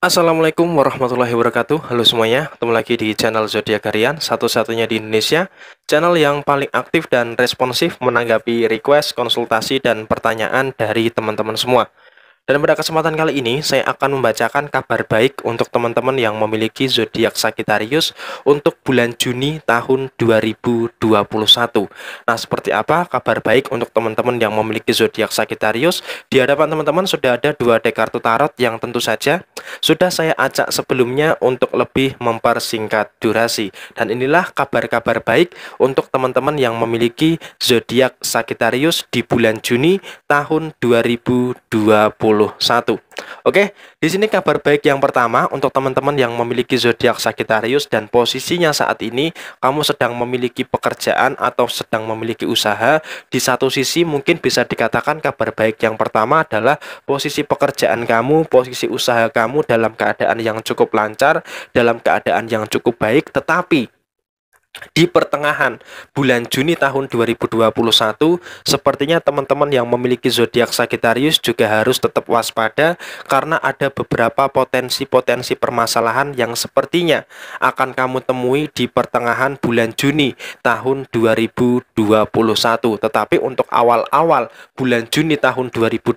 Assalamualaikum warahmatullahi wabarakatuh Halo semuanya, ketemu lagi di channel Zodiak Harian Satu-satunya di Indonesia Channel yang paling aktif dan responsif menanggapi request, konsultasi, dan pertanyaan dari teman-teman semua dan pada kesempatan kali ini saya akan membacakan kabar baik untuk teman-teman yang memiliki zodiak Sagittarius untuk bulan Juni tahun 2021. Nah, seperti apa kabar baik untuk teman-teman yang memiliki zodiak Sagittarius? Di hadapan teman-teman sudah ada dua deck kartu tarot yang tentu saja sudah saya acak sebelumnya untuk lebih mempersingkat durasi. Dan inilah kabar-kabar baik untuk teman-teman yang memiliki zodiak Sagittarius di bulan Juni tahun 2020. Oke, di sini kabar baik yang pertama untuk teman-teman yang memiliki zodiak Sagittarius dan posisinya saat ini kamu sedang memiliki pekerjaan atau sedang memiliki usaha. Di satu sisi mungkin bisa dikatakan kabar baik yang pertama adalah posisi pekerjaan kamu, posisi usaha kamu dalam keadaan yang cukup lancar, dalam keadaan yang cukup baik, tetapi di pertengahan bulan Juni tahun 2021 sepertinya teman-teman yang memiliki zodiak Sagittarius juga harus tetap waspada karena ada beberapa potensi-potensi permasalahan yang sepertinya akan kamu temui di pertengahan bulan Juni tahun 2021 tetapi untuk awal-awal bulan Juni tahun 2021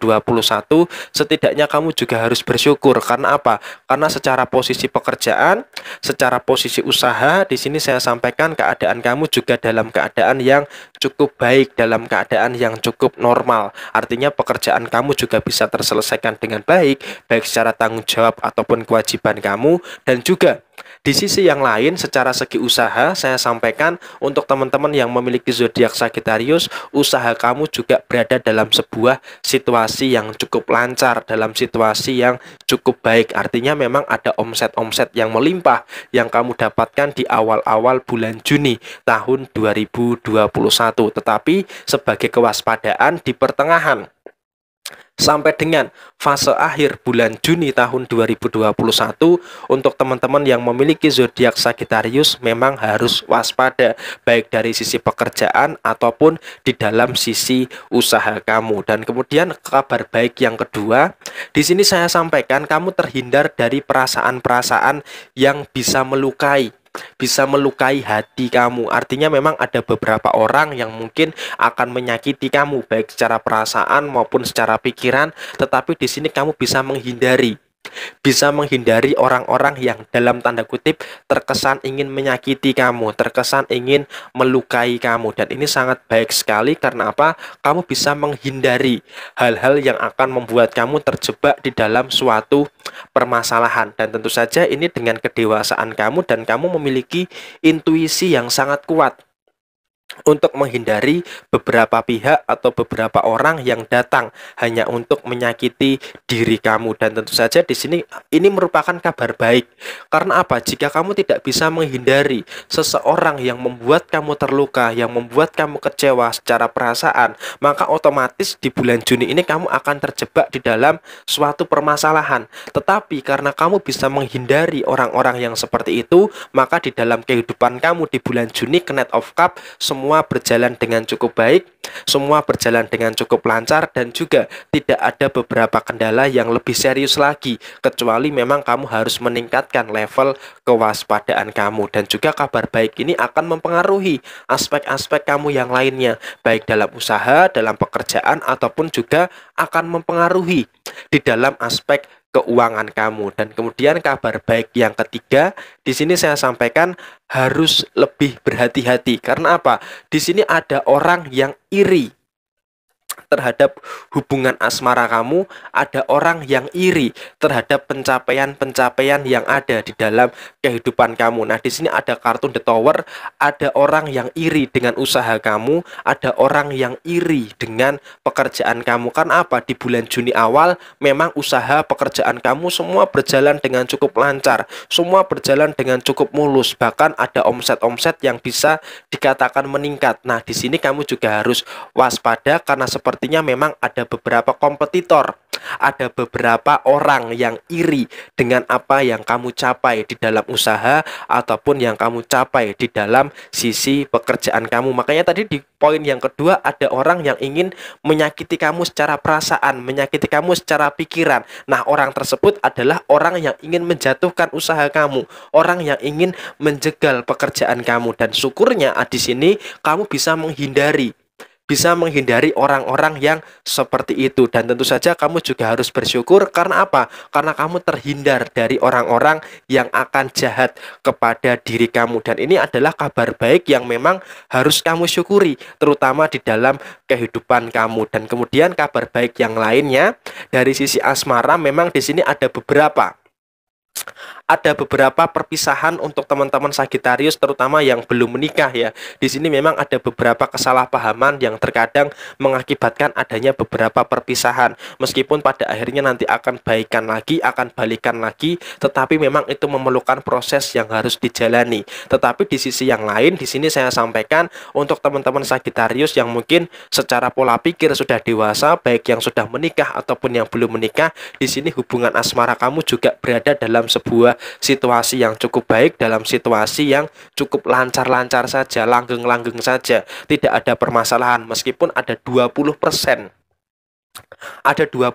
setidaknya kamu juga harus bersyukur karena apa? Karena secara posisi pekerjaan, secara posisi usaha di sini saya sampaikan keadaan kamu juga dalam keadaan yang cukup baik, dalam keadaan yang cukup normal. Artinya pekerjaan kamu juga bisa terselesaikan dengan baik, baik secara tanggung jawab ataupun kewajiban kamu dan juga di sisi yang lain, secara segi usaha, saya sampaikan untuk teman-teman yang memiliki zodiak Sagittarius, usaha kamu juga berada dalam sebuah situasi yang cukup lancar, dalam situasi yang cukup baik. Artinya memang ada omset-omset yang melimpah yang kamu dapatkan di awal-awal bulan Juni tahun 2021. Tetapi sebagai kewaspadaan di pertengahan sampai dengan fase akhir bulan Juni tahun 2021 untuk teman-teman yang memiliki zodiak Sagittarius memang harus waspada baik dari sisi pekerjaan ataupun di dalam sisi usaha kamu dan kemudian kabar baik yang kedua di sini saya sampaikan kamu terhindar dari perasaan-perasaan yang bisa melukai bisa melukai hati kamu. Artinya memang ada beberapa orang yang mungkin akan menyakiti kamu baik secara perasaan maupun secara pikiran, tetapi di sini kamu bisa menghindari bisa menghindari orang-orang yang dalam tanda kutip terkesan ingin menyakiti kamu, terkesan ingin melukai kamu dan ini sangat baik sekali karena apa? Kamu bisa menghindari hal-hal yang akan membuat kamu terjebak di dalam suatu permasalahan dan tentu saja ini dengan kedewasaan kamu dan kamu memiliki intuisi yang sangat kuat untuk menghindari beberapa pihak atau beberapa orang yang datang hanya untuk menyakiti diri kamu dan tentu saja di sini ini merupakan kabar baik karena apa jika kamu tidak bisa menghindari seseorang yang membuat kamu terluka yang membuat kamu kecewa secara perasaan maka otomatis di bulan Juni ini kamu akan terjebak di dalam suatu permasalahan tetapi karena kamu bisa menghindari orang-orang yang seperti itu maka di dalam kehidupan kamu di bulan Juni Knight of Cup semua semua berjalan dengan cukup baik, semua berjalan dengan cukup lancar dan juga tidak ada beberapa kendala yang lebih serius lagi kecuali memang kamu harus meningkatkan level kewaspadaan kamu dan juga kabar baik ini akan mempengaruhi aspek-aspek kamu yang lainnya baik dalam usaha, dalam pekerjaan ataupun juga akan mempengaruhi di dalam aspek keuangan kamu dan kemudian kabar baik yang ketiga di sini saya sampaikan harus lebih berhati-hati karena apa di sini ada orang yang iri terhadap hubungan asmara kamu, ada orang yang iri terhadap pencapaian-pencapaian yang ada di dalam kehidupan kamu. Nah, di sini ada kartun The Tower, ada orang yang iri dengan usaha kamu, ada orang yang iri dengan pekerjaan kamu. Kan apa? Di bulan Juni awal memang usaha pekerjaan kamu semua berjalan dengan cukup lancar, semua berjalan dengan cukup mulus, bahkan ada omset-omset yang bisa dikatakan meningkat. Nah, di sini kamu juga harus waspada karena sepertinya memang ada beberapa kompetitor, ada beberapa orang yang iri dengan apa yang kamu capai di dalam usaha ataupun yang kamu capai di dalam sisi pekerjaan kamu. Makanya tadi di poin yang kedua ada orang yang ingin menyakiti kamu secara perasaan, menyakiti kamu secara pikiran. Nah, orang tersebut adalah orang yang ingin menjatuhkan usaha kamu, orang yang ingin menjegal pekerjaan kamu dan syukurnya di sini kamu bisa menghindari bisa menghindari orang-orang yang seperti itu dan tentu saja kamu juga harus bersyukur karena apa? Karena kamu terhindar dari orang-orang yang akan jahat kepada diri kamu dan ini adalah kabar baik yang memang harus kamu syukuri terutama di dalam kehidupan kamu dan kemudian kabar baik yang lainnya dari sisi asmara memang di sini ada beberapa ada beberapa perpisahan untuk teman-teman Sagitarius terutama yang belum menikah ya. Di sini memang ada beberapa kesalahpahaman yang terkadang mengakibatkan adanya beberapa perpisahan. Meskipun pada akhirnya nanti akan baikan lagi, akan balikan lagi, tetapi memang itu memerlukan proses yang harus dijalani. Tetapi di sisi yang lain di sini saya sampaikan untuk teman-teman Sagitarius yang mungkin secara pola pikir sudah dewasa, baik yang sudah menikah ataupun yang belum menikah, di sini hubungan asmara kamu juga berada dalam sebuah sebuah situasi yang cukup baik dalam situasi yang cukup lancar-lancar saja, langgeng-langgeng saja, tidak ada permasalahan meskipun ada 20% ada 20%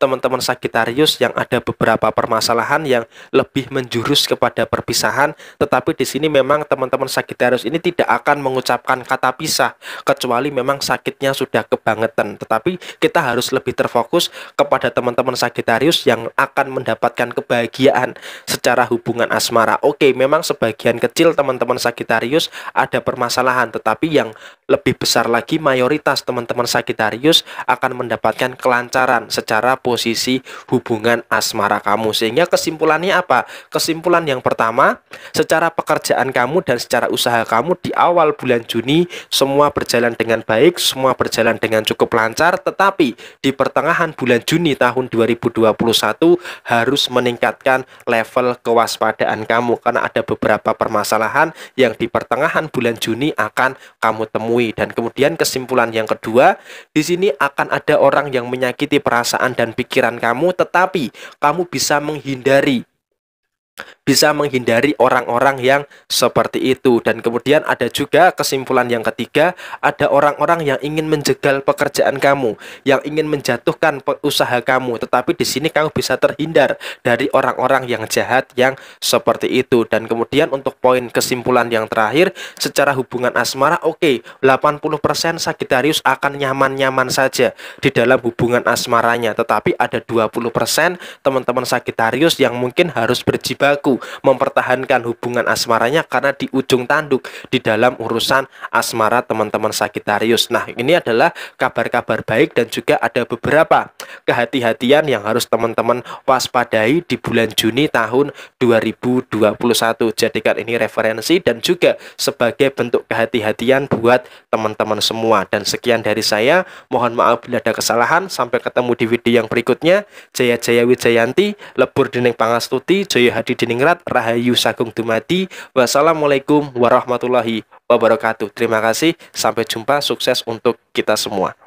teman-teman Sagitarius yang ada beberapa permasalahan yang lebih menjurus kepada perpisahan tetapi di sini memang teman-teman Sagitarius ini tidak akan mengucapkan kata pisah kecuali memang sakitnya sudah kebangetan tetapi kita harus lebih terfokus kepada teman-teman Sagitarius yang akan mendapatkan kebahagiaan secara hubungan asmara oke memang sebagian kecil teman-teman Sagitarius ada permasalahan tetapi yang lebih besar lagi mayoritas teman-teman Sagitarius akan mendapatkan kelancaran secara posisi hubungan asmara kamu. Sehingga kesimpulannya apa? Kesimpulan yang pertama, secara pekerjaan kamu dan secara usaha kamu di awal bulan Juni semua berjalan dengan baik, semua berjalan dengan cukup lancar, tetapi di pertengahan bulan Juni tahun 2021 harus meningkatkan level kewaspadaan kamu karena ada beberapa permasalahan yang di pertengahan bulan Juni akan kamu temui dan kemudian kesimpulan yang kedua di sini akan ada ada orang yang menyakiti perasaan dan pikiran kamu, tetapi kamu bisa menghindari bisa menghindari orang-orang yang seperti itu dan kemudian ada juga kesimpulan yang ketiga ada orang-orang yang ingin menjegal pekerjaan kamu yang ingin menjatuhkan usaha kamu tetapi di sini kamu bisa terhindar dari orang-orang yang jahat yang seperti itu dan kemudian untuk poin kesimpulan yang terakhir secara hubungan asmara oke okay, 80% Sagittarius akan nyaman-nyaman saja di dalam hubungan asmaranya tetapi ada 20% teman-teman Sagittarius yang mungkin harus berjibat baku mempertahankan hubungan asmaranya karena di ujung tanduk di dalam urusan asmara teman-teman Sagittarius. Nah, ini adalah kabar-kabar baik dan juga ada beberapa kehati-hatian yang harus teman-teman waspadai di bulan Juni tahun 2021. Jadikan ini referensi dan juga sebagai bentuk kehati-hatian buat teman-teman semua. Dan sekian dari saya. Mohon maaf bila ada kesalahan. Sampai ketemu di video yang berikutnya. Jaya Jaya Wijayanti, Lebur Dening Pangastuti, Jaya Hadi Diningrat, Rahayu Sagung Dumadi. Wassalamualaikum warahmatullahi wabarakatuh. Terima kasih, sampai jumpa, sukses untuk kita semua.